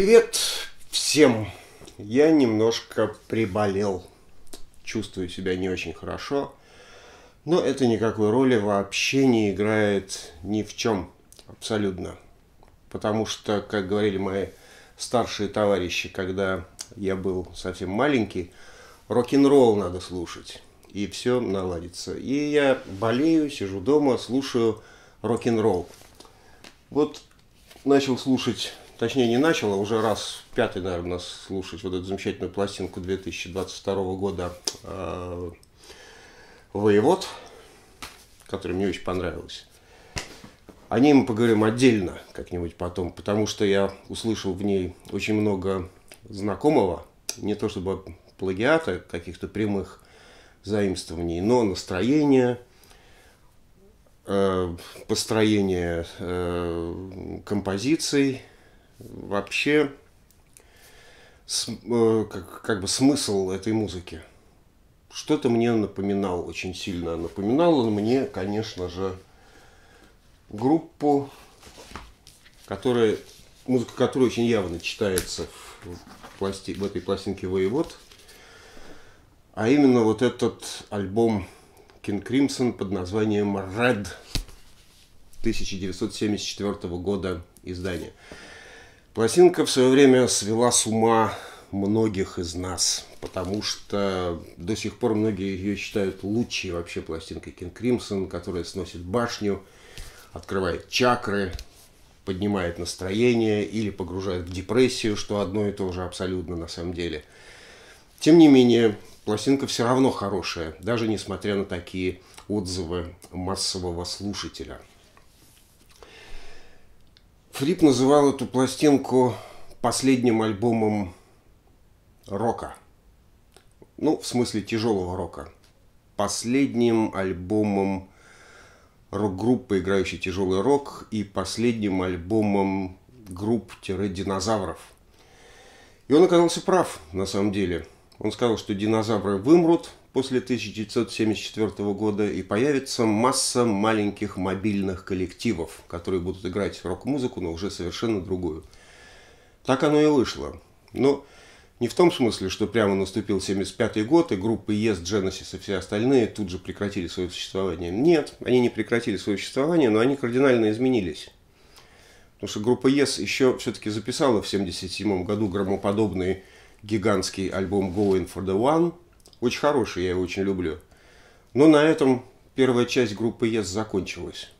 Привет всем! Я немножко приболел. Чувствую себя не очень хорошо. Но это никакой роли вообще не играет ни в чем. Абсолютно. Потому что, как говорили мои старшие товарищи, когда я был совсем маленький, рок-н-ролл надо слушать. И все наладится. И я болею, сижу дома, слушаю рок-н-ролл. Вот начал слушать точнее не начал, а уже раз пятый, наверное, слушать вот эту замечательную пластинку 2022 года э, «Воевод», которая мне очень понравилась. О ней мы поговорим отдельно как-нибудь потом, потому что я услышал в ней очень много знакомого, не то чтобы плагиата, каких-то прямых заимствований, но настроение, э, построение э, композиций – вообще с, э, как, как бы смысл этой музыки. Что-то мне напоминал очень сильно. Напоминал мне, конечно же, группу, которая, музыка которой очень явно читается в, пласти, в этой пластинке «Воевод». А именно вот этот альбом King Crimson под названием «Red» 1974 года издания. Пластинка в свое время свела с ума многих из нас, потому что до сих пор многие ее считают лучшей вообще пластинкой Кинг Кримсон, которая сносит башню, открывает чакры, поднимает настроение или погружает в депрессию, что одно и то же абсолютно на самом деле. Тем не менее, пластинка все равно хорошая, даже несмотря на такие отзывы массового слушателя – Флип называл эту пластинку последним альбомом рока. Ну, в смысле тяжелого рока. Последним альбомом рок-группы, играющей тяжелый рок, и последним альбомом групп-динозавров. И он оказался прав, на самом деле. Он сказал, что динозавры вымрут – после 1974 года и появится масса маленьких мобильных коллективов, которые будут играть рок-музыку, но уже совершенно другую. Так оно и вышло. Но не в том смысле, что прямо наступил 1975 год, и группы Yes, Genesis и все остальные тут же прекратили свое существование. Нет, они не прекратили свое существование, но они кардинально изменились. Потому что группа Yes еще все-таки записала в 1977 году громоподобный гигантский альбом Going for the One – очень хороший, я его очень люблю. Но ну, на этом первая часть группы ЕС закончилась.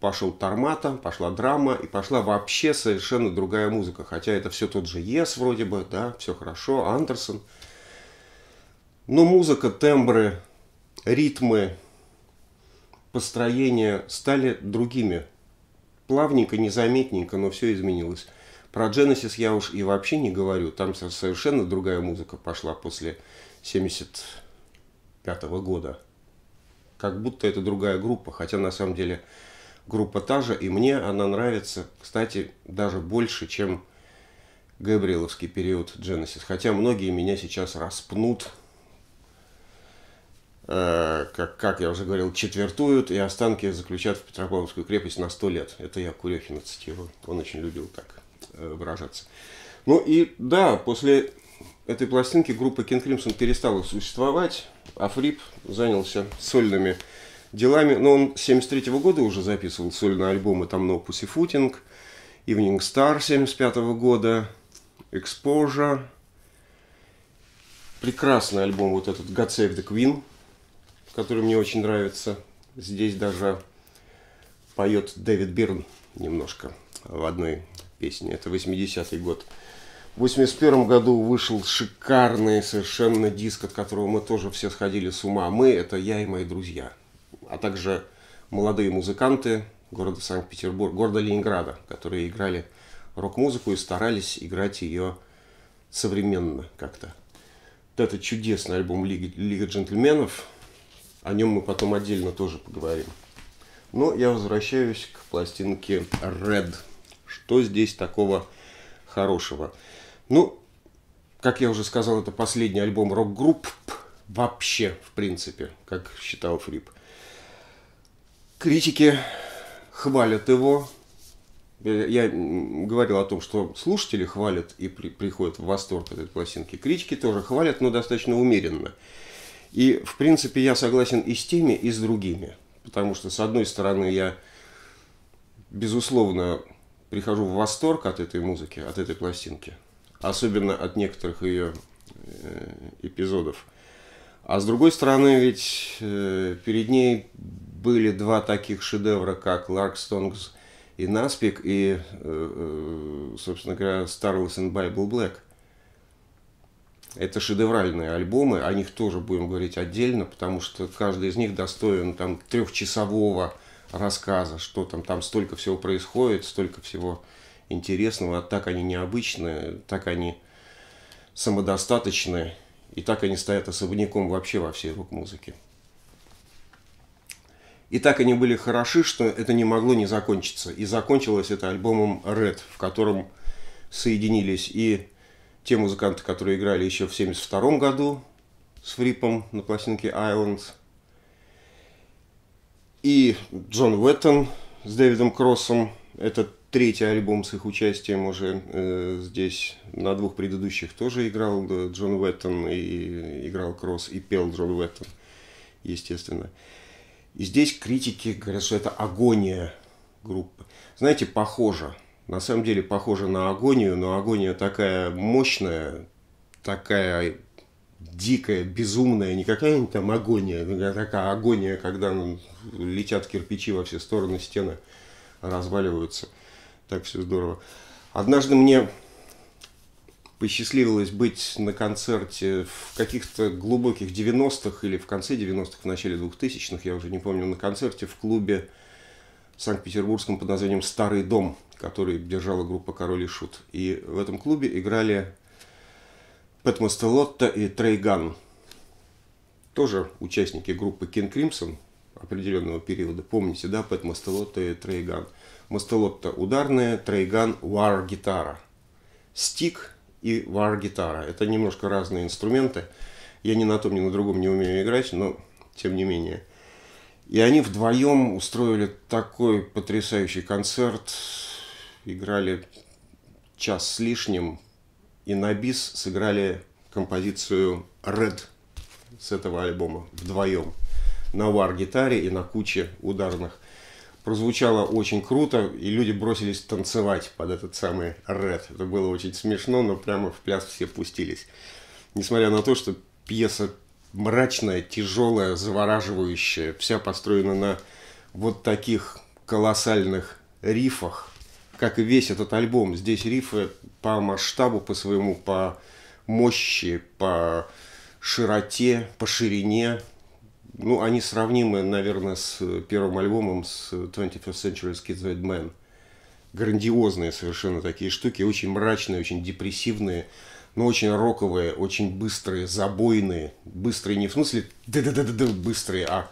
Пошел тормата, пошла драма и пошла вообще совершенно другая музыка. Хотя это все тот же ЕС вроде бы, да, все хорошо, Андерсон. Но музыка, тембры, ритмы, построения стали другими. Плавненько, незаметненько, но все изменилось. Про Genesis я уж и вообще не говорю. Там совершенно другая музыка пошла после 75 -го года. Как будто это другая группа, хотя на самом деле группа та же, и мне она нравится, кстати, даже больше, чем Габриэловский период Genesis. Хотя многие меня сейчас распнут, э, как, как я уже говорил, четвертуют, и останки заключат в Петропавловскую крепость на сто лет. Это я Курехина цитирую, он очень любил так э, выражаться. Ну и да, после этой пластинки группа King Crimson перестала существовать, а Фрип занялся сольными делами. Но он с 73 -го года уже записывал сольные альбомы, там No Pussy Footing, Evening Star 75 -го года, Exposure. Прекрасный альбом вот этот God Save the Queen, который мне очень нравится. Здесь даже поет Дэвид Бирн немножко в одной песне. Это 80-й год. В 81 году вышел шикарный совершенно диск, от которого мы тоже все сходили с ума. Мы – это я и мои друзья, а также молодые музыканты города Санкт-Петербург, города Ленинграда, которые играли рок-музыку и старались играть ее современно как-то. Вот это чудесный альбом «Лига, «Лига джентльменов», о нем мы потом отдельно тоже поговорим. Но я возвращаюсь к пластинке Red. Что здесь такого хорошего? Ну, как я уже сказал, это последний альбом рок-групп вообще, в принципе, как считал Фрип. Критики хвалят его. Я говорил о том, что слушатели хвалят и при, приходят в восторг от этой пластинки. Критики тоже хвалят, но достаточно умеренно. И, в принципе, я согласен и с теми, и с другими. Потому что, с одной стороны, я, безусловно, прихожу в восторг от этой музыки, от этой пластинки – особенно от некоторых ее э, эпизодов. А с другой стороны, ведь э, перед ней были два таких шедевра, как Larkstones и Наспик, и, э, собственно говоря, Starless and Bible Black. Это шедевральные альбомы, о них тоже будем говорить отдельно, потому что каждый из них достоин там трехчасового рассказа, что там, там столько всего происходит, столько всего э, интересного. а Так они необычные, так они самодостаточные, и так они стоят особняком вообще во всей рок-музыке. И так они были хороши, что это не могло не закончиться. И закончилось это альбомом Red, в котором соединились и те музыканты, которые играли еще в 1972 году с Фрипом на пластинке Islands, и Джон Уэттон с Дэвидом Кроссом. этот третий альбом с их участием уже э, здесь. На двух предыдущих тоже играл э, Джон Уэттон и играл Кросс и пел Джон Уэттон, естественно. И здесь критики говорят, что это агония группы. Знаете, похоже. На самом деле похоже на агонию, но агония такая мощная, такая дикая, безумная, не какая-нибудь там агония, а такая агония, когда летят кирпичи во все стороны, стены разваливаются так все здорово. Однажды мне посчастливилось быть на концерте в каких-то глубоких 90-х или в конце 90-х, в начале 2000-х, я уже не помню, на концерте в клубе в Санкт-Петербургском под названием «Старый дом», который держала группа «Король и Шут». И в этом клубе играли Пэт Мастелотта и Трейган, тоже участники группы King Кримсон определенного периода. Помните, да, Пэт Мастелотта и Трейган – Мастелотто – ударная, трейган – вар-гитара. Стик и вар-гитара – это немножко разные инструменты. Я ни на том, ни на другом не умею играть, но тем не менее. И они вдвоем устроили такой потрясающий концерт. Играли час с лишним. И на бис сыграли композицию «Red» с этого альбома вдвоем. На вар-гитаре и на куче ударных прозвучало очень круто, и люди бросились танцевать под этот самый рэд. Это было очень смешно, но прямо в пляс все пустились. Несмотря на то, что пьеса мрачная, тяжелая, завораживающая, вся построена на вот таких колоссальных рифах, как и весь этот альбом. Здесь рифы по масштабу, по своему, по мощи, по широте, по ширине, ну, они сравнимы, наверное, с э, первым альбомом, с 21st э, Century Kids Dead Man. Грандиозные совершенно такие штуки, очень мрачные, очень депрессивные, но очень роковые, очень быстрые, забойные. Быстрые не в смысле да-да-да-да быстрые, а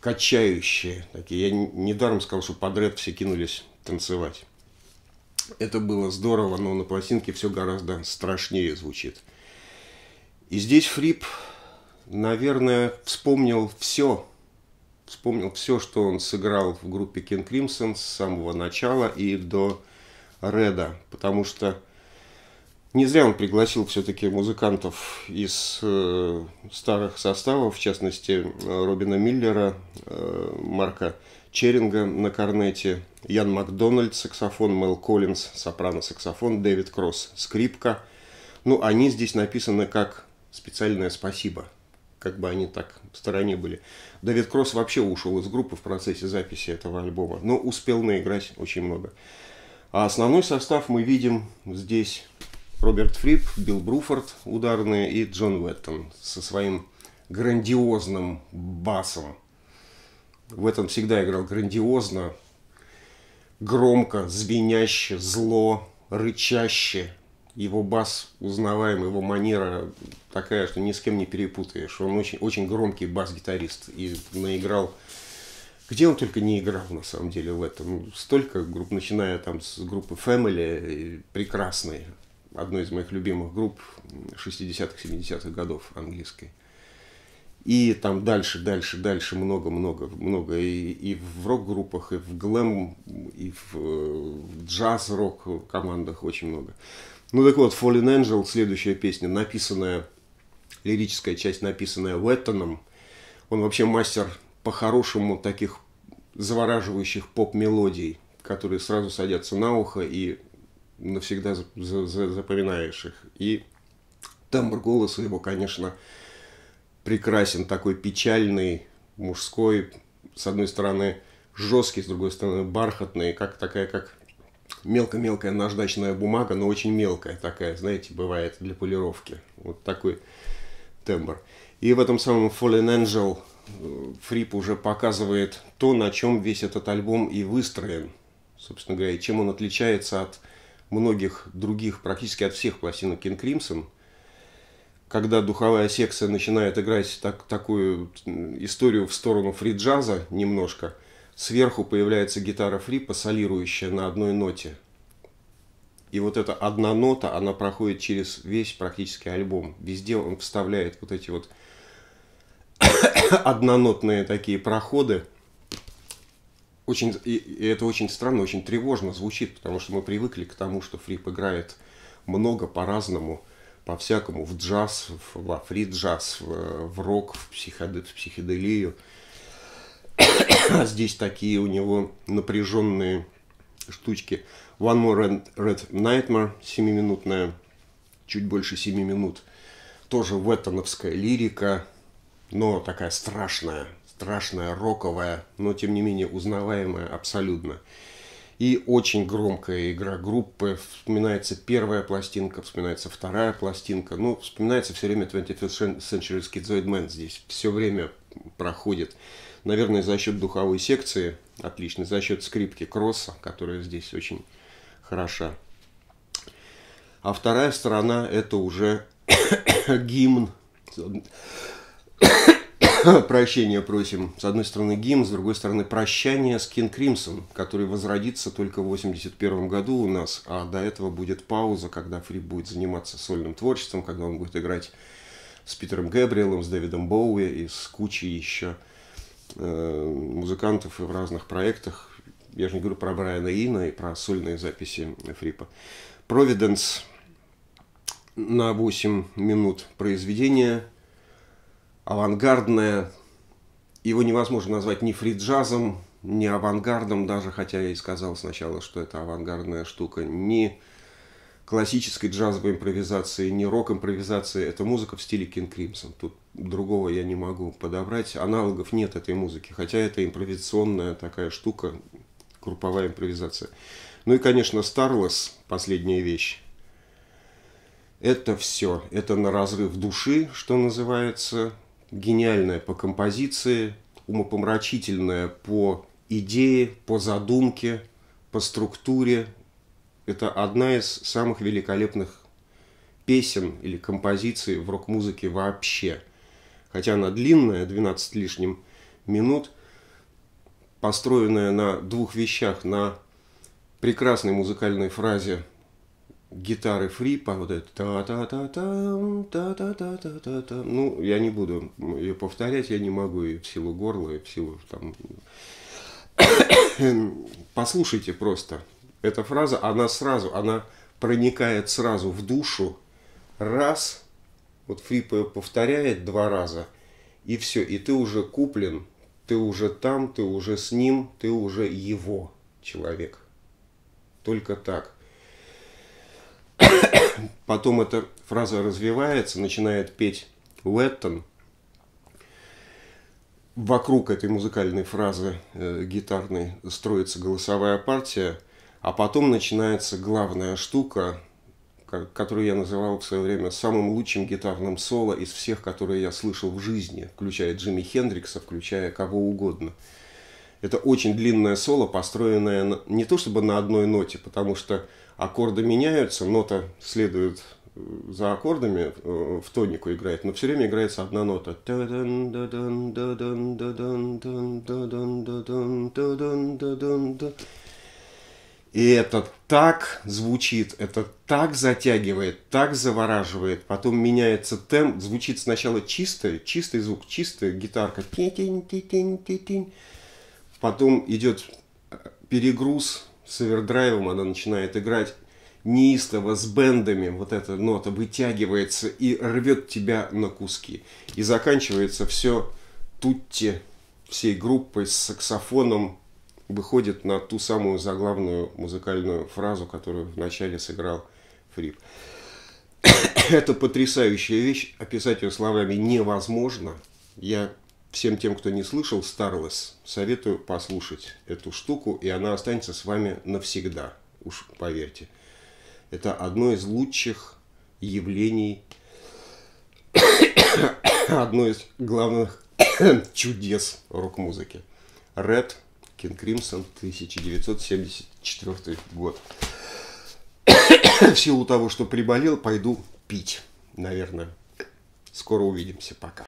качающие. Такие. Я недаром сказал, что подряд все кинулись танцевать. Это было здорово, но на пластинке все гораздо страшнее звучит. И здесь Фрип наверное, вспомнил все. Вспомнил все, что он сыграл в группе King Crimson с самого начала и до Реда. Потому что не зря он пригласил все-таки музыкантов из э, старых составов, в частности, Робина Миллера, э, Марка Черинга на корнете, Ян Макдональд, саксофон, Мел Коллинз, сопрано-саксофон, Дэвид Кросс, скрипка. Ну, они здесь написаны как «Специальное спасибо» как бы они так в стороне были. Давид Кросс вообще ушел из группы в процессе записи этого альбома, но успел наиграть очень много. А основной состав мы видим здесь Роберт Фрип, Билл Бруфорд ударные и Джон Уэттон со своим грандиозным басом. В этом всегда играл грандиозно, громко, звеняще, зло, рычаще, его бас узнаваем, его манера такая, что ни с кем не перепутаешь. Он очень, очень громкий бас-гитарист и наиграл где он только не играл, на самом деле, в этом. Ну, столько групп, начиная там с группы Family, прекрасной, одной из моих любимых групп 60-х, 70-х годов английской. И там дальше, дальше, дальше много-много, много. И, и в рок-группах, и в глэм, и в, э, в джаз-рок командах очень много. Ну так вот, Fallen Angel, следующая песня, написанная, лирическая часть, написанная Уэттоном. Он вообще мастер по-хорошему таких завораживающих поп-мелодий, которые сразу садятся на ухо и навсегда запоминаешь их. И тембр голоса его, конечно, прекрасен, такой печальный, мужской, с одной стороны жесткий, с другой стороны бархатный, как такая, как мелко-мелкая наждачная бумага, но очень мелкая такая, знаете, бывает для полировки. Вот такой тембр. И в этом самом Fallen Angel э, Фрип уже показывает то, на чем весь этот альбом и выстроен. Собственно говоря, и чем он отличается от многих других, практически от всех пластинок King Crimson. Когда духовая секция начинает играть так, такую историю в сторону фриджаза немножко – Сверху появляется гитара фрипа, солирующая на одной ноте. И вот эта одна нота, она проходит через весь практически альбом. Везде он вставляет вот эти вот однонотные такие проходы. Очень, и, и это очень странно, очень тревожно звучит, потому что мы привыкли к тому, что Фрип играет много по-разному, по-всякому, в джаз, в, во фри-джаз, в, э, в рок, в, психоде, в психоделию. А здесь такие у него напряженные штучки. One More Red Nightmare, семиминутная, чуть больше семи минут. Тоже веттоновская лирика, но такая страшная, страшная, роковая, но тем не менее узнаваемая абсолютно. И очень громкая игра группы. Вспоминается первая пластинка, вспоминается вторая пластинка. Ну, вспоминается все время 25th Century Schizoid Man здесь. Все время проходит. Наверное, за счет духовой секции, отлично, за счет скрипки кросса, которая здесь очень хороша. А вторая сторона – это уже гимн. Прощения просим. С одной стороны гимн, с другой стороны прощание с Кин Кримсон, который возродится только в 81 году у нас, а до этого будет пауза, когда Фри будет заниматься сольным творчеством, когда он будет играть с Питером Гэбриэлом, с Дэвидом Боуи и с кучей еще Э, музыкантов в разных проектах. Я же не говорю про Брайана Ина и про сольные записи Фрипа. Providence на 8 минут произведение, авангардное. Его невозможно назвать ни фриджазом, ни авангардом даже, хотя я и сказал сначала, что это авангардная штука, ни... Не классической джазовой импровизации, не рок-импровизации. Это музыка в стиле King Crimson. Тут другого я не могу подобрать. Аналогов нет этой музыки, хотя это импровизационная такая штука, групповая импровизация. Ну и, конечно, Старлес, последняя вещь. Это все. Это на разрыв души, что называется. Гениальная по композиции, умопомрачительная по идее, по задумке, по структуре, это одна из самых великолепных песен или композиций в рок-музыке вообще. Хотя она длинная, 12 лишним минут, построенная на двух вещах, на прекрасной музыкальной фразе гитары фрипа, вот это та та та та та та та та та Ну, я не буду ее повторять, я не могу и в силу горла, и в силу там... Послушайте просто – эта фраза, она сразу, она проникает сразу в душу. Раз, вот Фрип ее повторяет два раза, и все, и ты уже куплен, ты уже там, ты уже с ним, ты уже его человек. Только так. Потом эта фраза развивается, начинает петь Уэттон. Вокруг этой музыкальной фразы э, гитарной строится голосовая партия – а потом начинается главная штука, которую я называл в свое время самым лучшим гитарным соло из всех, которые я слышал в жизни, включая Джимми Хендрикса, включая кого угодно. Это очень длинное соло, построенное не то чтобы на одной ноте, потому что аккорды меняются, нота следует э, за аккордами э, в тонику играет, но все время играется одна нота. И это так звучит, это так затягивает, так завораживает. Потом меняется темп, звучит сначала чистый, чистый звук, чистая гитарка. Потом идет э, перегруз с овердрайвом, она начинает играть неистово с бендами вот эта нота вытягивается и рвет тебя на куски. И заканчивается все тутти всей группой с саксофоном, выходит на ту самую заглавную музыкальную фразу, которую вначале сыграл Фрип. Это потрясающая вещь, описать ее словами невозможно. Я всем тем, кто не слышал Starless, советую послушать эту штуку, и она останется с вами навсегда, уж поверьте. Это одно из лучших явлений, одно из главных чудес рок-музыки. Red King Crimson 1974 год. В силу того, что приболел, пойду пить, наверное. Скоро увидимся, пока.